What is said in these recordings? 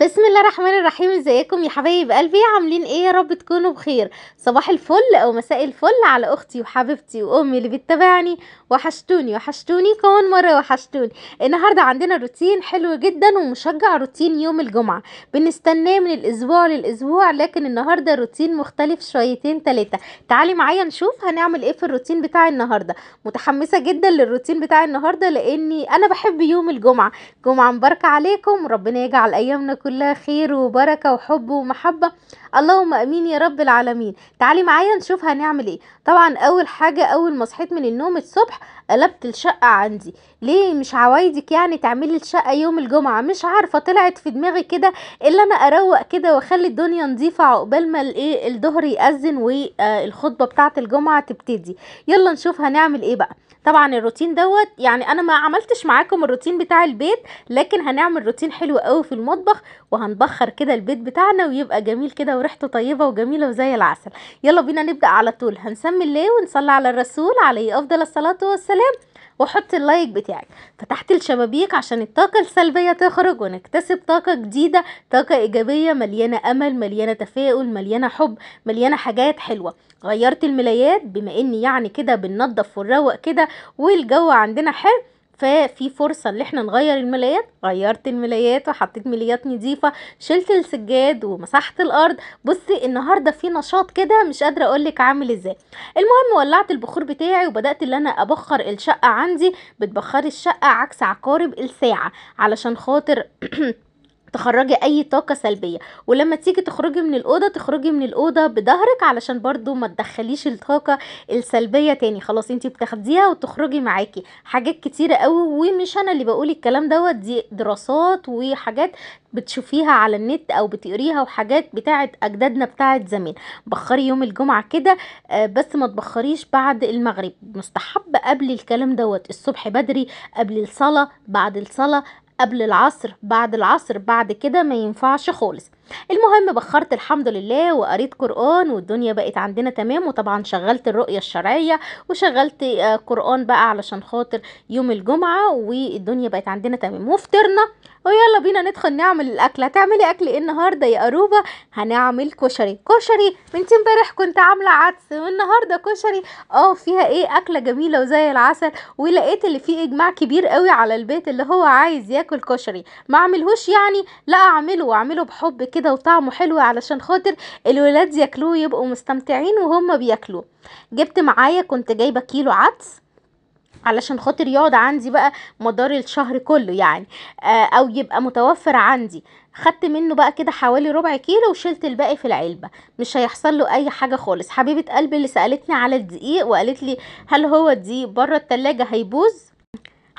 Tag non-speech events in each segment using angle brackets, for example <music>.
بسم الله الرحمن الرحيم ازيكم يا حبايب قلبي عاملين ايه يا رب تكونوا بخير صباح الفل او مساء الفل على اختي وحبيبتي وامي اللي بتتابعني وحشتوني وحشتوني كمان مره وحشتوني النهارده عندنا روتين حلو جدا ومشجع روتين يوم الجمعه بنستناه من الاسبوع للاسبوع لكن النهارده روتين مختلف شويتين ثلاثه تعالي معايا نشوف هنعمل ايه في الروتين بتاع النهارده متحمسه جدا للروتين بتاع النهارده لاني انا بحب يوم الجمعه جمعه مباركه عليكم ربنا يجعل ايامنا كلها خير وبركة وحب ومحبة اللهم امين يا رب العالمين تعالي معايا نشوف هنعمل ايه طبعا اول حاجه اول ما صحيت من النوم الصبح قلبت الشقه عندي ليه مش عوايدك يعني تعملي الشقه يوم الجمعه مش عارفه طلعت في دماغي كده الا انا اروق كده واخلي الدنيا نظيفه عقبال ما الايه الظهر ياذن والخطبه آه، بتاعه الجمعه تبتدي يلا نشوف هنعمل ايه بقى طبعا الروتين دوت يعني انا ما عملتش معاكم الروتين بتاع البيت لكن هنعمل روتين حلو قوي في المطبخ وهنبخر كده البيت بتاعنا ويبقى جميل كده وريحته طيبة وجميلة وزي العسل يلا بينا نبدأ على طول هنسمي الله ونصلي على الرسول عليه أفضل الصلاة والسلام وحط اللايك بتاعك فتحت الشبابيك عشان الطاقة السلبية تخرج ونكتسب طاقة جديدة طاقة إيجابية مليانة أمل مليانة تفاؤل مليانة حب مليانة حاجات حلوة غيرت الملايات بما إني يعني كده بننضف ونروق كده والجو عندنا حلو ففي فرصة اللي احنا نغير الملايات غيرت الملايات وحطيت ملايات نضيفة شلت السجاد ومسحت الارض بصي النهاردة في نشاط كده مش قادرة اقولك عامل ازاي المهم ولعت البخور بتاعي وبدأت اللي انا ابخر الشقة عندي بتبخري الشقة عكس عقارب الساعة علشان خاطر <clears throat> تخرجي اي طاقه سلبيه ولما تيجي تخرجي من الاوضه تخرجي من الاوضه بظهرك علشان برضو ما تدخليش الطاقه السلبيه تاني خلاص انت بتاخديها وتخرجي معاكي حاجات كتيره قوي ومش انا اللي بقول الكلام دوت دي دراسات وحاجات بتشوفيها على النت او بتقريها وحاجات بتاعه اجدادنا بتاعه زمان بخري يوم الجمعه كده آه، بس ما تبخريش بعد المغرب مستحب قبل الكلام دوت الصبح بدري قبل الصلاه بعد الصلاه قبل العصر بعد العصر بعد كده ما ينفعش خالص المهم بخرت الحمد لله وقريت قرآن والدنيا بقت عندنا تمام وطبعا شغلت الرؤية الشرعية وشغلت آه، قرآن بقى علشان خاطر يوم الجمعة والدنيا بقت عندنا تمام وفطرنا ويلا بينا ندخل نعمل الاكل هتعملي اكل ايه النهارده يا قروبه هنعمل كشري كشري انت امبارح كنت عامله عدس والنهارده كشري اه فيها ايه اكله جميله وزي العسل ولقيت اللي فيه اجماع كبير قوي على البيت اللي هو عايز ياكل كشري ما اعملهوش يعني لا اعمله واعمله بحب كده وطعمه حلو علشان خاطر الولاد ياكلوه يبقوا مستمتعين وهم بياكلوه جبت معايا كنت جايبه كيلو عدس علشان خاطر يقعد عندي بقى مدار الشهر كله يعني آه، او يبقى متوفر عندي خدت منه بقى كده حوالي ربع كيلو وشلت الباقي في العلبة مش هيحصل له اي حاجة خالص حبيبة قلبي اللي سألتني على الدقيق وقالت لي هل هو الدقيق بره التلاجة هيبوز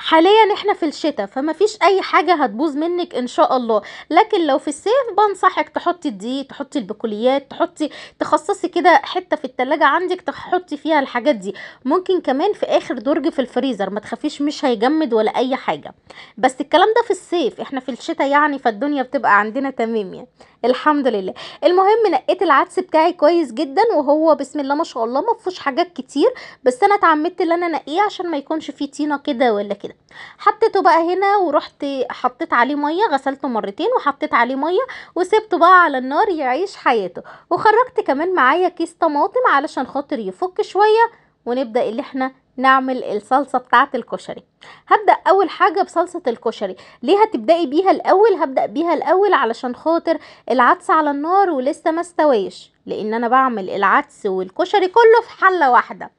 حاليا احنا في الشتاء فما فيش اي حاجه هتبوظ منك ان شاء الله لكن لو في الصيف بنصحك تحطي الدقيق تحطي البكوليات تحطي تخصصي كده حته في التلاجة عندك تحطي فيها الحاجات دي ممكن كمان في اخر درج في الفريزر ما تخافيش مش هيجمد ولا اي حاجه بس الكلام ده في الصيف احنا في الشتاء يعني فالدنيا بتبقى عندنا تمام يعني الحمد لله المهم نقيت العدس بتاعي كويس جدا وهو بسم الله ما شاء الله ما فيهوش حاجات كتير بس انا اتعمدت ان انا انقيه عشان ما يكونش فيه طينه كده ولا كده كده حطيته بقى هنا ورحت حطيت عليه ميه غسلته مرتين وحطيت عليه ميه وسبته بقى على النار يعيش حياته وخرجت كمان معايا كيس طماطم علشان خاطر يفك شويه ونبدا اللي احنا نعمل الصلصة بتاعة الكشري هبدأ أول حاجة بصلصة الكشري ليه هتبدأي بيها الأول هبدأ بيها الأول علشان خاطر العدس على النار ولسه ما استويش لأن أنا بعمل العدس والكشري كله في حلة واحدة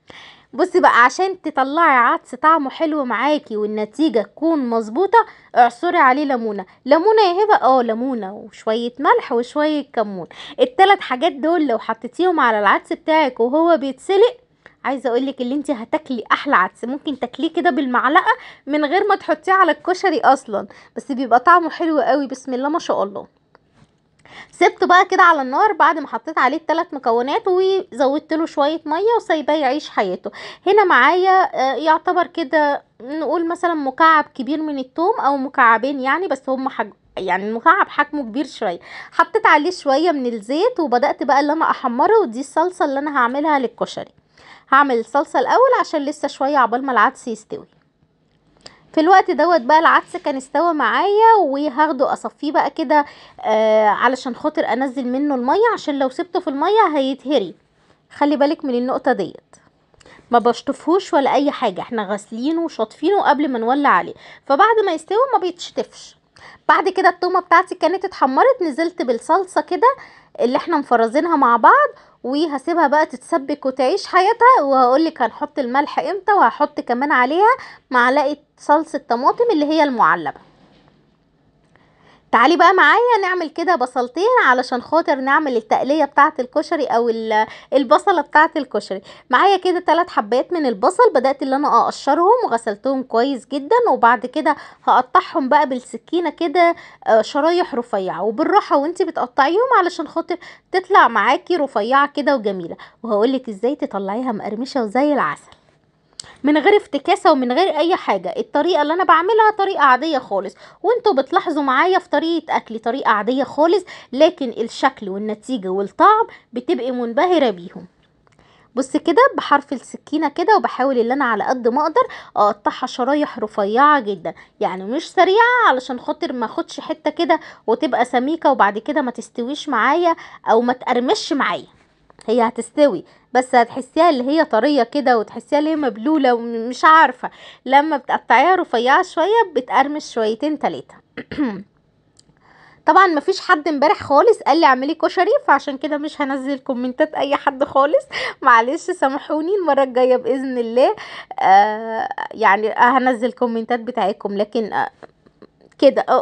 بصي بقى عشان تطلعي عدس طعمه حلو معاكي والنتيجه تكون مظبوطه اعصري عليه ليمونه ليمونه يا هبه اه ليمونه وشويه ملح وشويه كمون الثلاث حاجات دول لو حطيتيهم على العدس بتاعك وهو بيتسلق عايزه اقول لك ان انت هتاكلي احلى عدس ممكن تاكليه كده بالمعلقه من غير ما تحطيه على الكشري اصلا بس بيبقى طعمه حلو قوي بسم الله ما شاء الله سبته بقى كده على النار بعد ما حطيت عليه الثلاث مكونات وزودت له شويه ميه وسايباه يعيش حياته هنا معايا آه، يعتبر كده نقول مثلا مكعب كبير من الثوم او مكعبين يعني بس هم حجم يعني المكعب حجمه كبير شويه حطيت عليه شويه من الزيت وبدات بقى اللي انا احمره ودي الصلصه اللي انا هعملها للكشري هعمل الصلصه الاول عشان لسه شويه عقبال ما العدس يستوي في الوقت دوت بقى العدس كان استوى معايا وهاخده اصفيه بقى كده آه علشان خاطر انزل منه الميه عشان لو سبته في الميه هيتهري خلي بالك من النقطه ديت ما بشطفهوش ولا اي حاجه احنا غاسلينه وشاطفينه قبل ما نولع عليه فبعد ما يستوي ما بيتشطفش بعد كده التومه بتاعتي كانت اتحمرت نزلت بالصلصه كده اللي احنا مفرزينها مع بعض وهسيبها بقى تتسبك وتعيش حياتها لك هنحط الملح امتى وهحط كمان عليها معلقه صلصه طماطم اللي هي المعلبه تعالي بقى معايا نعمل كده بصلتين علشان خاطر نعمل التقليه بتاعه الكشري او البصله بتاعه الكشري معايا كده ثلاث حبات من البصل بدات اللي انا اقشرهم وغسلتهم كويس جدا وبعد كده هقطعهم بقى بالسكينه كده آه، شرايح رفيعه وبالراحه وانت بتقطعيهم علشان خاطر تطلع معاكي رفيعه كده وجميله وهقولك ازاي تطلعيها مقرمشه وزي العسل من غير افتكاسة ومن غير اي حاجة الطريقة اللي انا بعملها طريقة عادية خالص وانتوا بتلاحظوا معايا في طريقة اكلي طريقة عادية خالص لكن الشكل والنتيجة والطعم بتبقي منبهرة بيهم بص كده بحرف السكينه كده وبحاول ان انا على قد ما اقدر اقطعها شرايح رفيعه جدا يعني مش سريعه علشان خاطر ما اخدش حته كده وتبقى سميكه وبعد كده ما تستويش معايا او ما تقرمش معايا هي هتستوي بس هتحسيها اللي هي طريه كده وتحسيها اللي هي مبلوله ومش عارفه لما بتقطعيها رفيعه شويه بتقرمش شويتين تلاتة <clears throat> طبعا مفيش حد امبارح خالص قال لي اعملي كشري فعشان كده مش هنزل كومنتات اي حد خالص معلش سامحوني المره الجايه باذن الله آه يعني هنزل كومنتات بتاعتكم لكن آه كده <laughs>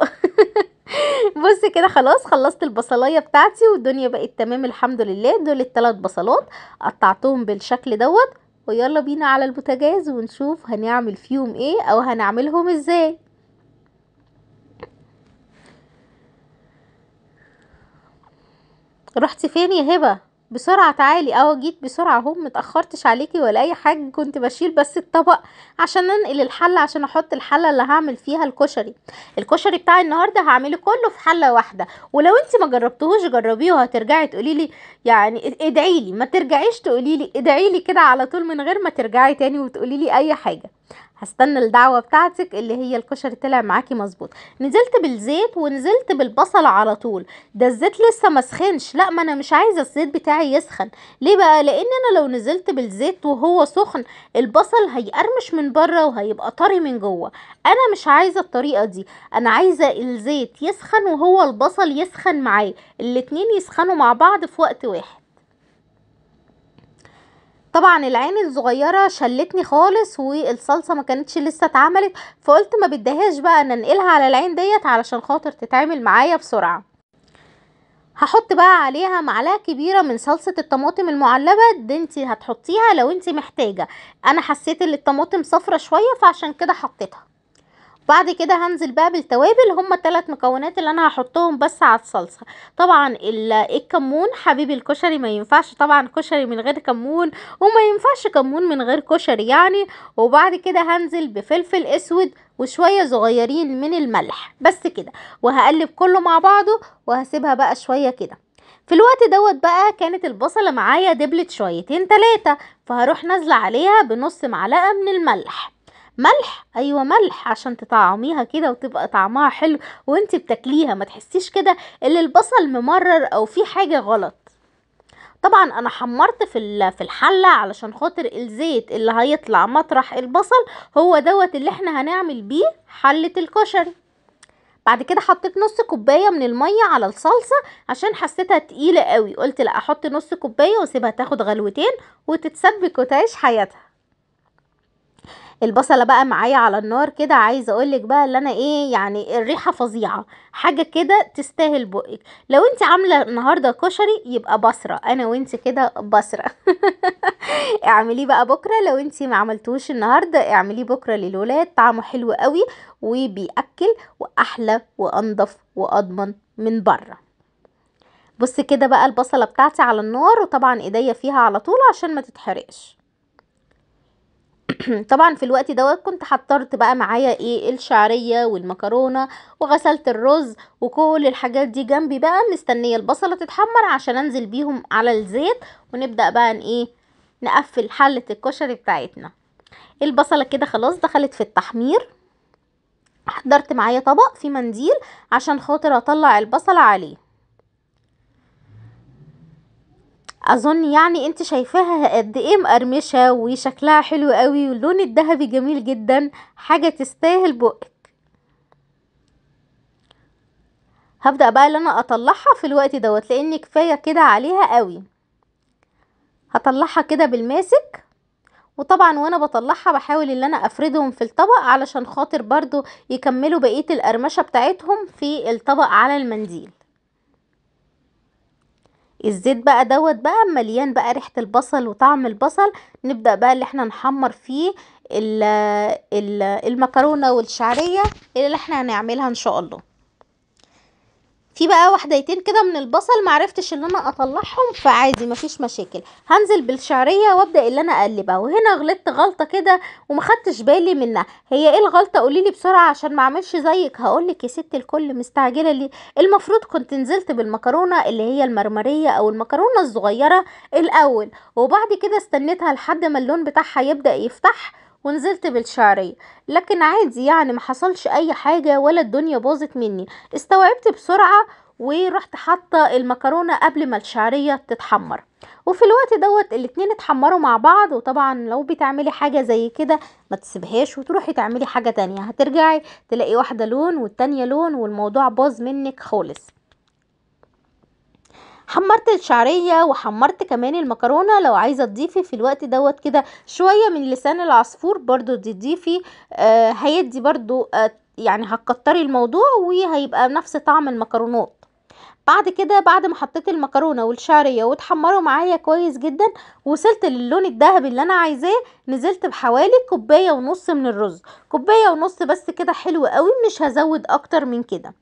<laughs> بص كده خلاص خلصت البصلايه بتاعتي والدنيا بقت تمام الحمد لله دول الثلاث بصلات قطعتهم بالشكل دوت ويلا بينا على البوتاجاز ونشوف هنعمل فيهم ايه او هنعملهم ازاي رحتي فين يا هبه بسرعة تعالي اه جيت بسرعة اهو متأخرتش عليكي ولا اي حاجة كنت بشيل بس الطبق عشان انقل الحلة عشان احط الحلة اللي هعمل فيها الكشري الكشري بتاعي النهاردة هعمله كله في حلة واحدة ولو انت ما جربتهوش جربيه وهترجعي تقوليلي يعني ادعيلي ما ترجعيش تقوليلي ادعيلي كده على طول من غير ما ترجعي تاني وتقوليلي اي حاجة هستنى الدعوة بتاعتك اللي هي الكشري طلع معاكي مظبوط نزلت بالزيت ونزلت بالبصل على طول ده الزيت لسه ما سخنش لا ما انا مش عايزة الزيت بتاعي يسخن ليه بقى لان انا لو نزلت بالزيت وهو سخن البصل هيقرمش من بره وهيبقى طري من جوه انا مش عايزة الطريقة دي انا عايزة الزيت يسخن وهو البصل يسخن معاه الاتنين يسخنوا مع بعض في وقت واحد طبعا العين الصغيره شلتني خالص والصلصه ما كانتش لسه اتعملت فقلت ما بدهاش بقى ان انقلها على العين ديت علشان خاطر تتعمل معايا بسرعه هحط بقى عليها معلقه كبيره من صلصه الطماطم المعلبه دي انت هتحطيها لو انت محتاجه انا حسيت ان الطماطم صفرة شويه فعشان كده حطيتها بعد كده هنزل بقى بالتوابل هما الثلاث مكونات اللي انا هحطهم بس على الصلصه طبعا الكمون حبيب الكشري ما ينفعش طبعا كشري من غير كمون وما ينفعش كمون من غير كشري يعني وبعد كده هنزل بفلفل اسود وشويه صغيرين من الملح بس كده وهقلب كله مع بعضه وهسيبها بقى شويه كده في الوقت دوت بقى كانت البصله معايا دبلت شويتين تلاتة فهروح نازله عليها بنص معلقه من الملح ملح ايوه ملح عشان تطعميها كده وتبقى طعمها حلو وانت بتاكليها ما تحسيش كده ان البصل ممرر او في حاجه غلط طبعا انا حمرت في في الحله علشان خاطر الزيت اللي هيطلع مطرح البصل هو دوت اللي احنا هنعمل بيه حله الكشري بعد كده حطيت نص كوبايه من الميه على الصلصه عشان حسيتها تقيله قوي قلت لا احط نص كوبايه واسيبها تاخد غلوتين وتتسبك وتعيش حياتها البصله بقى معايا على النار كده عايزه اقولك بقى اللي انا ايه يعني الريحه فظيعه حاجه كده تستاهل بقك لو انت عامله النهارده كشري يبقى بصره انا وانت كده بصره <laughs> اعمليه بقى بكره لو انت ما عملتوش النهارده اعمليه بكره للولاد طعمه حلو قوي وبياكل واحلى وانضف واضمن من بره بص كده بقى البصله بتاعتي على النار وطبعا ايديا فيها على طول عشان ما تتحرقش <clears throat> طبعا في الوقت دوت كنت حضرت بقى معايا ايه الشعريه والمكرونه وغسلت الرز وكل الحاجات دي جنبي بقى مستنيه البصله تتحمر عشان انزل بيهم على الزيت ونبدا بقى ايه نقفل حله الكشري بتاعتنا البصله كده خلاص دخلت في التحمير حضرت معايا طبق فيه منديل عشان خاطر اطلع البصله عليه اظن يعني انت شايفاها قد ايه مقرمشه وشكلها حلو قوي واللون الذهبي جميل جدا حاجه تستاهل بقك هبدا بقى ان انا اطلعها في الوقت دوت لان كفايه كده عليها قوي هطلعها كده بالماسك وطبعا وانا بطلعها بحاول ان انا افردهم في الطبق علشان خاطر برضو يكملوا بقيه القرمشه بتاعتهم في الطبق على المنديل الزيت بقى دوت بقى مليان بقى ريحة البصل وطعم البصل نبدأ بقى اللي احنا نحمر فيه المكرونة والشعرية اللي احنا هنعملها ان شاء الله في بقى وحديتين كده من البصل معرفتش ان انا اطلعهم فعادي مفيش مشاكل هنزل بالشعريه وابدا اللي انا اقلبها وهنا غلطت غلطه كده ومخدتش بالي منها هي ايه الغلطه قوليلي بسرعه عشان ما اعملش زيك هقولك يا ست الكل مستعجله ليه المفروض كنت نزلت بالمكرونه اللي هي المرمريه او المكرونه الصغيره الاول وبعد كده استنيتها لحد ما اللون بتاعها يبدا يفتح ونزلت بالشعرية لكن عادي يعني ما حصلش اي حاجة ولا الدنيا باظت مني استوعبت بسرعة ورحت حاطة المكرونة قبل ما الشعرية تتحمر وفي الوقت دوت الاتنين اتحمروا مع بعض وطبعا لو بتعملي حاجة زي كده ما تسيبهاش وتروحي تعملي حاجة تانية هترجعي تلاقي واحدة لون والتانية لون والموضوع باظ منك خالص حمرت الشعرية وحمرت كمان المكرونة لو عايزة تضيفي في الوقت دوت كده شوية من لسان العصفور برضو تضيفي آه هيدي برضو آه يعني هتكتري الموضوع وهيبقى نفس طعم المكرونات بعد كده بعد ما حطيت المكرونه والشعريه واتحمروا معايا كويس جدا وصلت للون الذهبي اللي انا عايزاه نزلت بحوالي كوبايه ونص من الرز كوبايه ونص بس كده حلو قوي مش هزود اكتر من كده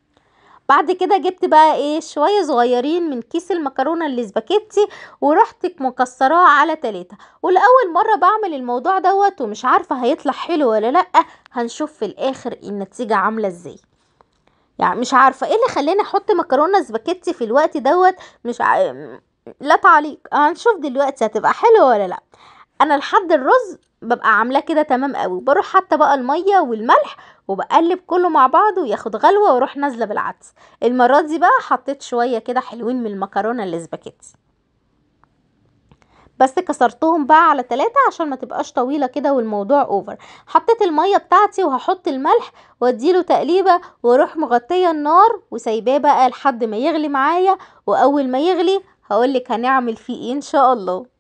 بعد كده جبت بقى ايه شويه صغيرين من كيس المكرونه الاسباجيتي ورحت مكسراه على تلاتة ولاول مره بعمل الموضوع دوت ومش عارفه هيطلع حلو ولا لا هنشوف في الاخر النتيجه عامله ازاي يعني مش عارفه ايه اللي خلاني احط مكرونه سباكيتي في الوقت دوت مش ع... لا تعليق هنشوف دلوقتي هتبقى حلوه ولا لا انا لحد الرز ببقى عاملاه كده تمام قوي بروح حتى بقى الميه والملح وبقلب كله مع بعضه وياخد غلوه واروح نازله بالعدس المره دي بقى حطيت شويه كده حلوين من المكرونه الاسباجيتي بس كسرتهم بقى على تلاتة عشان ما تبقاش طويلة كده والموضوع اوفر حطيت المية بتاعتي وهحط الملح واديله تقليبة واروح مغطية النار وسايباه بقى لحد ما يغلي معايا واول ما يغلي هقولك هنعمل فيه ايه ان شاء الله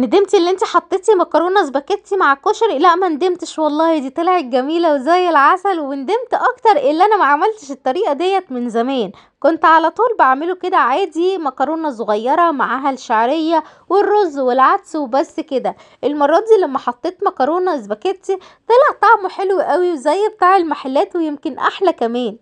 ندمتي اللي انت حطيتي مكرونه سباكيتي مع كشري لا ما ندمتش والله دي طلعت جميله وزي العسل وندمت اكتر اللي انا ما عملتش الطريقه ديت من زمان كنت على طول بعمله كده عادي مكرونه صغيره معاها الشعريه والرز والعدس وبس كده المره دي لما حطيت مكرونه سباكيتي طلع طعمه حلو قوي وزي بتاع المحلات ويمكن احلى كمان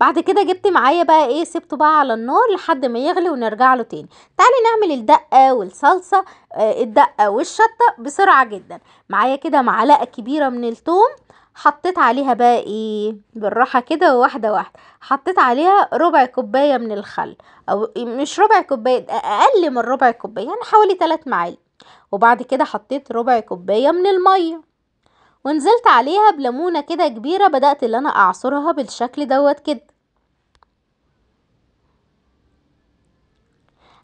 بعد كده جبت معايا بقى ايه سبته بقى على النار لحد ما يغلي ونرجع له تاني تعالي نعمل الدقه والصلصه آه، الدقه والشطه بسرعه جدا معايا كده معلقه كبيره من الثوم حطيت عليها بقى ايه بالراحة كده واحدة واحدة حطيت عليها ربع كوباية من الخل او مش ربع كوباية اقل من ربع كوباية يعني حوالي تلات معالق وبعد كده حطيت ربع كوباية من المية ونزلت عليها بلمونة كده كبيرة بدأت اللي انا اعصرها بالشكل دوت كده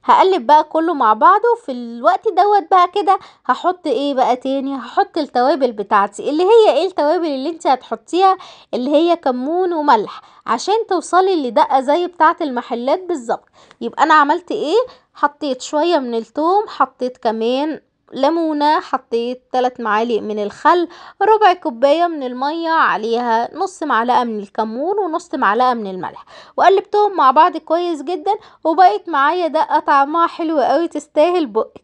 هقلب بقى كله مع بعضه في الوقت دوت بقى كده هحط ايه بقى تاني هحط التوابل بتاعتي اللي هي ايه التوابل اللي انت هتحطيها اللي هي كمون وملح عشان توصلي لدقة زي بتاعة المحلات بالظبط يبقى انا عملت ايه حطيت شوية من التوم حطيت كمان ليمونة حطيت ثلاث معالق من الخل ربع كوباية من المية عليها نص معلقة من الكمون ونص معلقة من الملح وقلبتهم مع بعض كويس جدا وبقت معايا دقة طعمها حلو قوي تستاهل بقك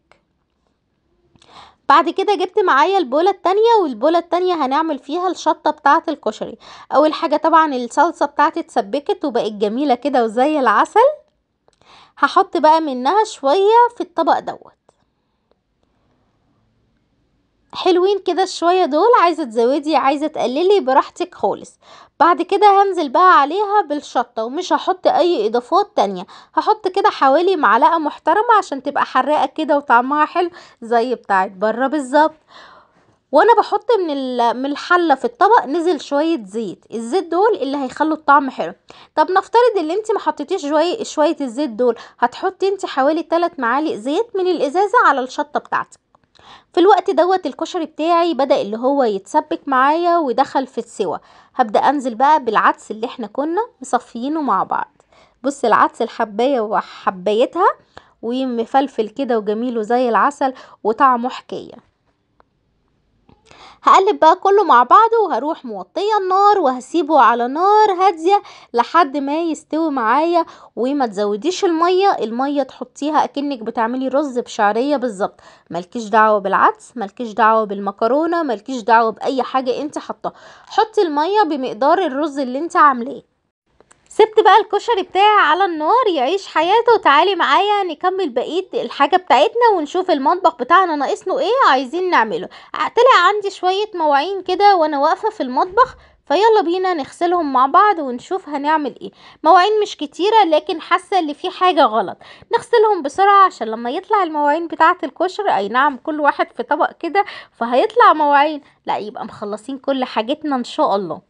بعد كده جبت معايا البولة التانية والبولة التانية هنعمل فيها الشطة بتاعة الكشري اول حاجة طبعا الصلصة بتاعتي اتسبكت وبقت جميلة كده وزي العسل هحط بقى منها شوية في الطبق دوت حلوين كده شوية دول عايزة تزودي عايزة تقللي براحتك خالص بعد كده هنزل بقى عليها بالشطة ومش هحط اي اضافات تانية هحط كده حوالي معلقة محترمة عشان تبقى حراقة كده وطعمها حلو زي بتاعت بره بالظبط وانا بحط من من الحله في الطبق نزل شويه زيت الزيت دول اللي هيخلوا الطعم حلو طب نفترض ان انت ما حطيتيش شويه شويه الزيت دول هتحطي انت حوالي 3 معالق زيت من الازازه على الشطه بتاعتك في الوقت دوت الكشري بتاعي بدأ اللي هو يتسبك معايا ودخل في السوى هبدأ انزل بقى بالعدس اللي احنا كنا مصفيينه مع بعض بص العدس الحباية وحبايتها ومفلفل كده وجميل وزي العسل وطعمه حكاية هقلب بقى كله مع بعضه وهروح موطيه النار وهسيبه على نار هاديه لحد ما يستوي معايا وما تزوديش الميه الميه تحطيها اكنك بتعملي رز بشعريه بالظبط مالكيش دعوه بالعدس مالكيش دعوه بالمكرونه مالكيش دعوه باي حاجه انت حطاها حطي الميه بمقدار الرز اللي انت عاملاه سبت بقى الكشري بتاعي على النار يعيش حياته تعالي معايا نكمل بقيه الحاجه بتاعتنا ونشوف المطبخ بتاعنا ناقصنه ايه عايزين نعمله طلع عندي شويه مواعين كده وانا واقفه في المطبخ فيلا بينا نغسلهم مع بعض ونشوف هنعمل ايه مواعين مش كتيرة لكن حاسة ان في حاجة غلط نغسلهم بسرعة عشان لما يطلع المواعين بتاعة الكشر اي نعم كل واحد في طبق كده فهيطلع مواعين لا يبقى مخلصين كل حاجتنا ان شاء الله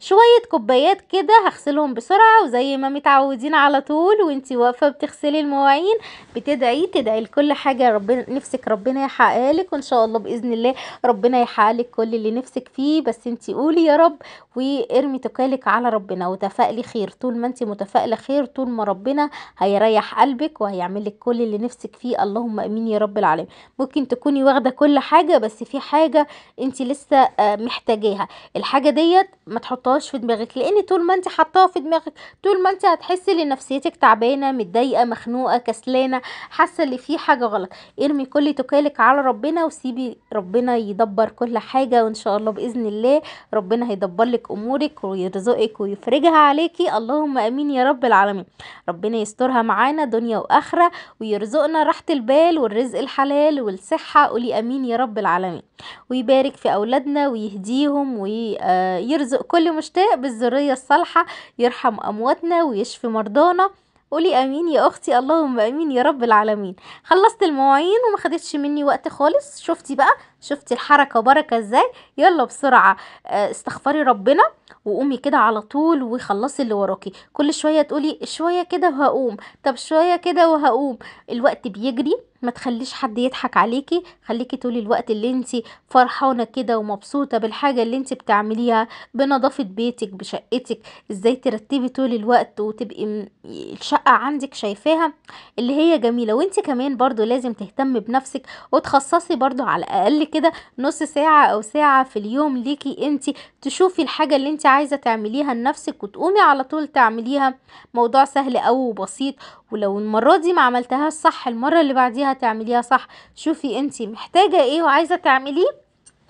شوية كوبايات كده هغسلهم بسرعة وزي ما متعودين على طول وانتي واقفة بتغسلي المواعين بتدعي تدعي لكل حاجة ربنا نفسك ربنا يحققها لك وان شاء الله بإذن الله ربنا يحقق لك كل اللي نفسك فيه بس انتي قولي يا رب وارمي تكالك على ربنا وتفائلي خير طول ما انتي متفائلة خير طول ما ربنا هيريح قلبك وهيعمل لك كل اللي نفسك فيه اللهم امين يا رب العالمين ممكن تكوني واخدة كل حاجة بس في حاجة انتي لسه آه، محتاجاها الحاجة ديت ما تحط تحطهاش في دماغك لان طول ما انت حطاها في دماغك طول ما انت هتحسي ان نفسيتك تعبانه متضايقه مخنوقه كسلانه حاسه ان في حاجه غلط ارمي كل تكالك على ربنا وسيبي ربنا يدبر كل حاجه وان شاء الله باذن الله ربنا هيدبر لك امورك ويرزقك ويفرجها عليكي اللهم امين يا رب العالمين ربنا يسترها معانا دنيا واخره ويرزقنا راحه البال والرزق الحلال والصحه قولي امين يا رب العالمين ويبارك في اولادنا ويهديهم ويرزق آه، كل مشتاق بالذرية الصالحة يرحم أمواتنا ويشفي مرضانا قولي امين يا اختي اللهم امين يا رب العالمين خلصت المواعين وما خدتش مني وقت خالص شفتي بقى شفتي الحركه بركه ازاي يلا بسرعه آه، استغفري ربنا وقومي كده على طول وخلصي اللي وراكي كل شويه تقولي شويه كده وهقوم طب شويه كده وهقوم الوقت بيجري ما تخليش حد يضحك عليكي خليكي طول الوقت اللي انت فرحانه كده ومبسوطه بالحاجه اللي انت بتعمليها بنظافه بيتك بشقتك ازاي ترتبي طول الوقت وتبقي الشقه عندك شايفاها اللي هي جميله وانت كمان برضو لازم تهتمي بنفسك وتخصصي برضو على الاقل كده نص ساعه او ساعه في اليوم ليكي انت تشوفي الحاجه اللي انت عايزه تعمليها لنفسك وتقومي على طول تعمليها موضوع سهل او بسيط ولو المرة دي ما عملتهاش صح المرة اللي بعديها تعمليها صح شوفي انت محتاجة ايه وعايزة تعمليه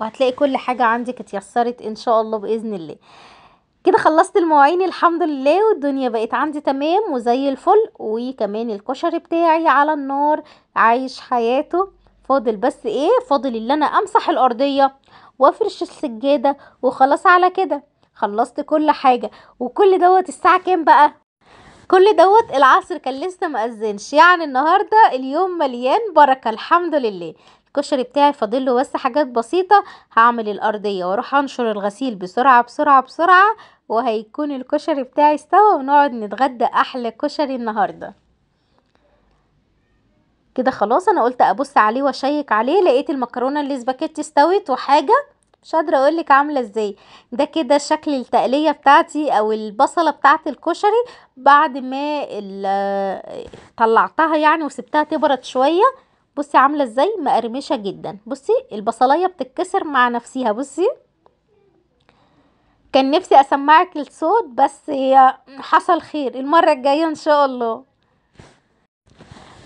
وهتلاقي كل حاجة عندك اتيسرت ان شاء الله بإذن الله كده خلصت المواعين الحمد لله والدنيا بقت عندي تمام وزي الفل وكمان الكشري بتاعي على النار عايش حياته فاضل بس ايه فاضل اللي انا امسح الارضيه وافرش السجاده وخلاص على كده خلصت كل حاجه وكل دوت الساعه كام بقى كل دوت العصر كان لسه مأذنش يعني النهاردة اليوم مليان بركة الحمد لله الكشري بتاعي فاضله بس حاجات بسيطة هعمل الأرضية واروح انشر الغسيل بسرعة بسرعة بسرعة وهيكون الكشري بتاعي استوى ونقعد نتغدى أحلى كشري النهاردة كده خلاص انا قلت ابص عليه واشيك عليه لقيت المكرونه اللي سباكيتي استوت وحاجه مش قادره اقول لك عامله ازاي ده كده شكل التقليه بتاعتي او البصله بتاعت الكشري بعد ما طلعتها يعني وسبتها تبرد شويه بصي عامله ازاي مقرمشه جدا بصي البصلايه بتتكسر مع نفسها بصي كان نفسي اسمعك الصوت بس هي حصل خير المره الجايه ان شاء الله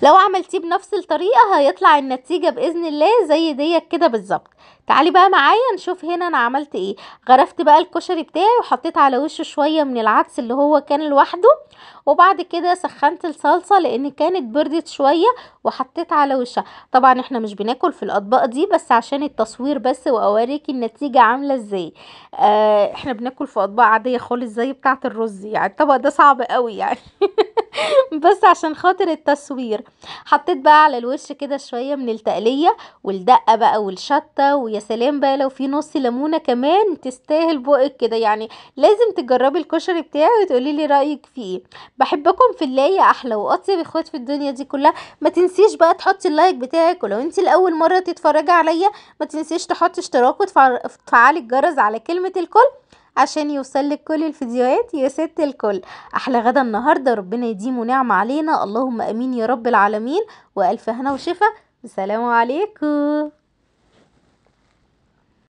لو عملتيه بنفس الطريقة هيطلع النتيجة بإذن الله زي ديت كده بالظبط تعالي بقى معايا نشوف هنا انا عملت ايه غرفت بقى الكشري بتاعي وحطيت على وشه شوية من العدس اللي هو كان لوحده وبعد كده سخنت الصلصة لان كانت بردت شوية وحطيت على وشها طبعا احنا مش بناكل في الاطباق دي بس عشان التصوير بس واوريكي النتيجة عاملة ازاي آه احنا بناكل في اطباق عادية خالص زي بتاعة الرز يعني الطبق ده صعب قوي يعني <laughs> <laughs> بس عشان خاطر التصوير حطيت بقى على الوش كده شويه من التقليه والدقه بقى والشطه ويا سلام بقى لو في نص ليمونه كمان تستاهل بقك كده يعني لازم تجربي الكشري بتاعي وتقولي لي رايك فيه ايه بحبكم في الله يا احلى واطيب اخوات في الدنيا دي كلها ما تنسيش بقى تحطي اللايك بتاعك ولو انت الاول مره تتفرجي عليا ما تنسيش تحطي اشتراك وتفعلي الجرس على كلمه الكل عشان يوصلك كل الفيديوهات يا ست الكل احلى غدا النهارده ربنا يديمه نعمه علينا اللهم امين يا رب العالمين والف هنا وشفا السلام عليكم